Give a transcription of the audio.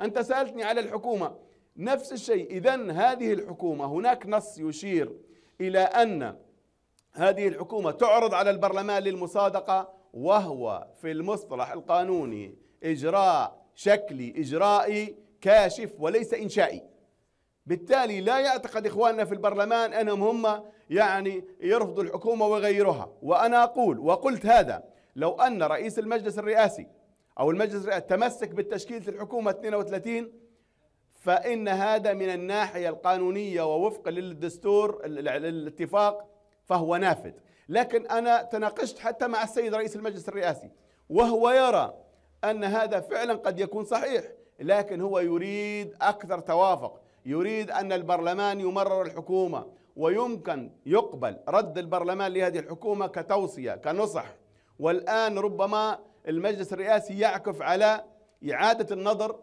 أنت سألتني على الحكومة نفس الشيء إذا هذه الحكومة هناك نص يشير إلى أن هذه الحكومة تعرض على البرلمان للمصادقة وهو في المصطلح القانوني إجراء شكلي إجرائي كاشف وليس إنشائي بالتالي لا يعتقد إخواننا في البرلمان أنهم هم يعني يرفضوا الحكومة ويغيروها وأنا أقول وقلت هذا لو أن رئيس المجلس الرئاسي أو المجلس الرئاسي تمسك بالتشكيلة الحكومة 32 فإن هذا من الناحية القانونية ووفقا للدستور الاتفاق فهو نافذ لكن أنا تناقشت حتى مع السيد رئيس المجلس الرئاسي وهو يرى أن هذا فعلا قد يكون صحيح لكن هو يريد أكثر توافق يريد أن البرلمان يمرر الحكومة ويمكن يقبل رد البرلمان لهذه الحكومة كتوصية كنصح والآن ربما المجلس الرئاسي يعكف على إعادة النظر